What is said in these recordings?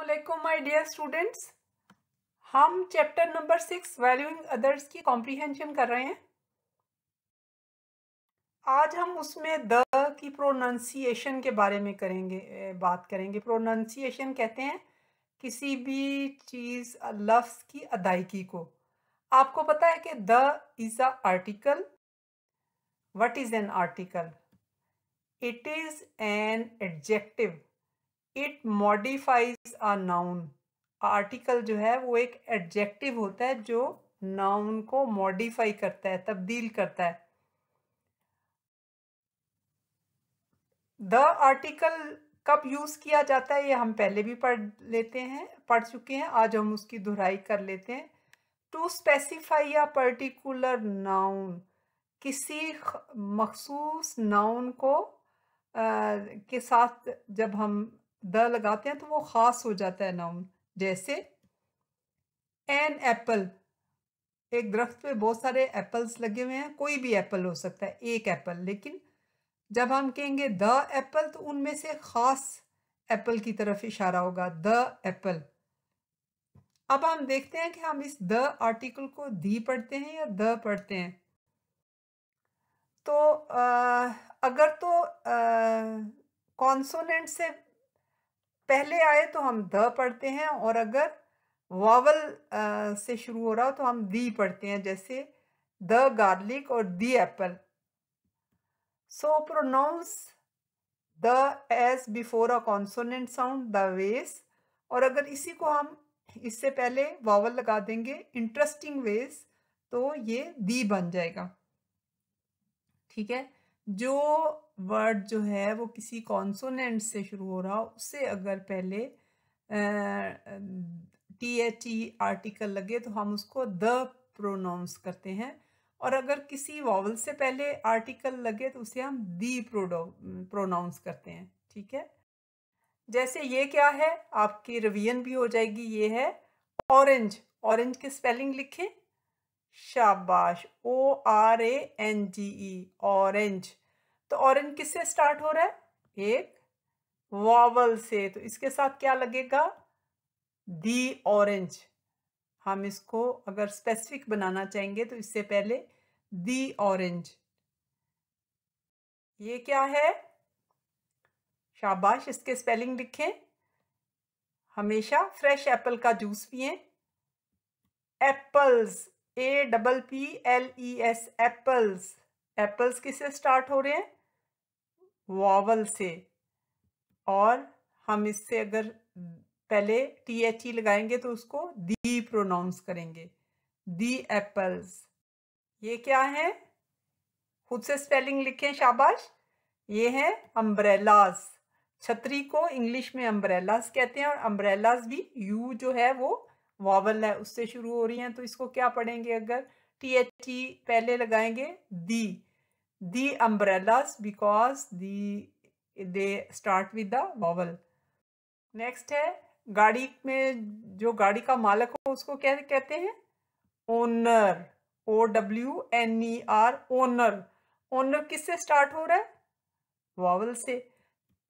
असलकुम my dear students हम chapter number six valuing others की कॉम्प्रीहेंशन कर रहे हैं आज हम उसमें द की प्रोनाउंसिएशन के बारे में करेंगे बात करेंगे प्रोनाउंसिएशन कहते हैं किसी भी चीज़ लफ्स की अदायगी को आपको पता है कि the is a article what is an article it is an adjective it modifies a noun article जो है वो एक एडजेक्टिव होता है जो नाउन को मॉडिफाई करता है तब्दील करता है द आर्टिकल कब यूज़ किया जाता है ये हम पहले भी पढ़ लेते हैं पढ़ चुके हैं आज हम उसकी दोहराई कर लेते हैं to specify a particular noun किसी मखसूस नाउन को आ, के साथ जब हम द लगाते हैं तो वो ख़ास हो जाता है नाउन जैसे एन एप्पल एक दरख्त पे बहुत सारे एप्पल्स लगे हुए हैं कोई भी एप्पल हो सकता है एक एप्पल लेकिन जब हम कहेंगे द एप्पल तो उनमें से ख़ास एप्पल की तरफ इशारा होगा द एप्पल अब हम देखते हैं कि हम इस द आर्टिकल को दी पढ़ते हैं या द पढ़ते हैं तो आ, अगर तो कॉन्सोनेंट से पहले आए तो हम ध पढ़ते हैं और अगर वावल से शुरू हो रहा हो तो हम दी पढ़ते हैं जैसे द गार्लिक और the apple so pronounce the as before a consonant sound the वेस और अगर इसी को हम इससे पहले वावल लगा देंगे इंटरेस्टिंग वेस तो ये दी बन जाएगा ठीक है जो वर्ड जो है वो किसी कॉन्सोनेंट से शुरू हो रहा उससे अगर पहले टी एच ई आर्टिकल लगे तो हम उसको द प्रोनाउंस करते हैं और अगर किसी वॉवल से पहले आर्टिकल लगे तो उसे हम दी प्रोनाउंस करते हैं ठीक है जैसे ये क्या है आपकी रवियन भी हो जाएगी ये है ऑरेंज ऑरेंज की स्पेलिंग लिखें शाबाश O R A N G E orange तो ऑरेंज किससे स्टार्ट हो रहा है एक वावल से तो इसके साथ क्या लगेगा दी ऑरेंज हम इसको अगर स्पेसिफिक बनाना चाहेंगे तो इससे पहले दी ऑरेंज ये क्या है शाबाश इसके स्पेलिंग लिखें हमेशा फ्रेश एप्पल का जूस पिए apples A double P L E S apples apples किससे स्टार्ट हो रहे हैं वॉवल से और हम इससे अगर पहले टी एच ई लगाएंगे तो उसको दी प्रोनाउंस करेंगे दी एप्पल्स ये क्या है खुद से स्पेलिंग लिखें शाबाश ये है अम्ब्रेलाज छतरी को इंग्लिश में अम्ब्रेलाज कहते हैं और अम्ब्रेलाज भी यू जो है वो वॉवल है उससे शुरू हो रही हैं तो इसको क्या पढ़ेंगे अगर टी एच ई पहले लगाएंगे दी the umbrellas because the they start with the vowel next है गाड़ी में जो गाड़ी का मालक हो उसको क्या कहते हैं owner O W N E R owner owner e किससे start ho raha hai vowel se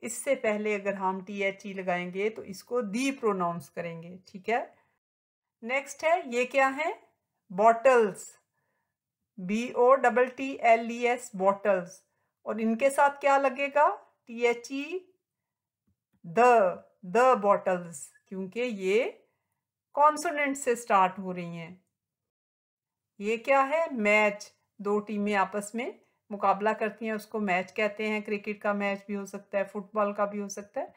इससे पहले अगर हम टी एच ई लगाएंगे तो इसको दी प्रोनाउंस करेंगे ठीक है नेक्स्ट है ये क्या है bottles B O double T L E S bottles और इनके साथ क्या लगेगा T H E the the bottles क्योंकि ये कॉन्सोनेंट से स्टार्ट हो रही हैं ये क्या है मैच दो टीमें आपस में मुकाबला करती हैं उसको मैच कहते हैं क्रिकेट का मैच भी हो सकता है फुटबॉल का भी हो सकता है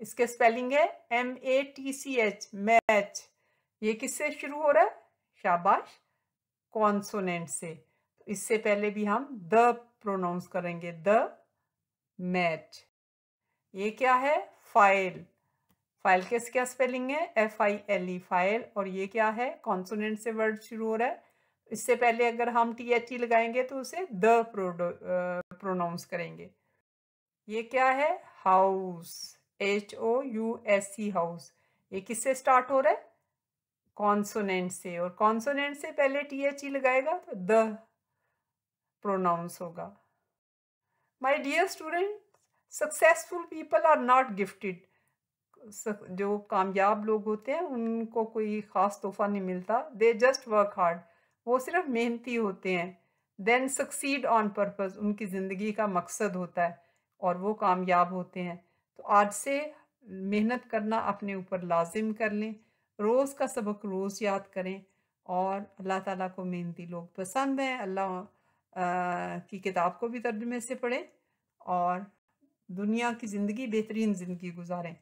इसके स्पेलिंग है M A T C H match ये किससे शुरू हो रहा है शाबाश कॉन्सोनेंट से तो इससे पहले भी हम द प्रोनाउंस करेंगे द मैट ये क्या है फाइल फाइल के क्या स्पेलिंग है F I L E file और ये क्या है कॉन्सोनेंट से वर्ड शुरू हो रहा है इससे पहले अगर हम टी एच ई लगाएंगे तो उसे द प्रोनाउंस करेंगे ये क्या है house H O U S E house ये किससे स्टार्ट हो रहा है कॉन्सोनेंट से और कॉन्सोनेंट से पहले टी एच ई लगाएगा तो द प्रोनाउंस होगा my dear student successful people are not gifted जो कामयाब लोग होते हैं उनको कोई ख़ास तोहफा नहीं मिलता दे जस्ट वर्क हार्ड वो सिर्फ मेहनती होते हैं देन सक्सीड ऑन पर्पज उनकी ज़िंदगी का मकसद होता है और वो कामयाब होते हैं तो आज से मेहनत करना अपने ऊपर लाजिम कर लें रोज़ का सबक रोज़ याद करें और अल्लाह ताला को मेहनती लोग पसंद हैं अल्लाह की किताब को भी तर्जमे से पढ़ें और दुनिया की ज़िंदगी बेहतरीन ज़िंदगी गुजारें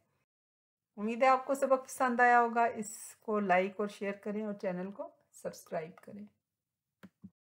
उम्मीद है आपको सबक पसंद आया होगा इसको लाइक और शेयर करें और चैनल को सब्सक्राइब करें